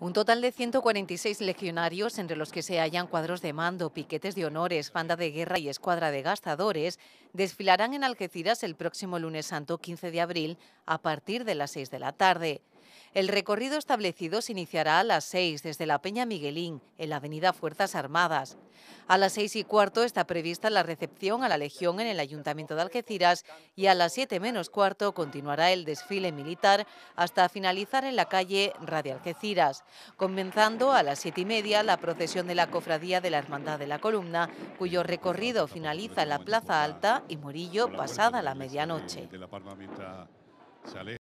Un total de 146 legionarios, entre los que se hallan cuadros de mando, piquetes de honores, banda de guerra y escuadra de gastadores, desfilarán en Algeciras el próximo lunes santo 15 de abril a partir de las 6 de la tarde. El recorrido establecido se iniciará a las 6 desde la Peña Miguelín, en la Avenida Fuerzas Armadas. A las 6 y cuarto está prevista la recepción a la Legión en el Ayuntamiento de Algeciras y a las 7 menos cuarto continuará el desfile militar hasta finalizar en la calle Radio Algeciras, comenzando a las 7 y media la procesión de la Cofradía de la Hermandad de la Columna, cuyo recorrido finaliza en la Plaza Alta y Murillo pasada la medianoche.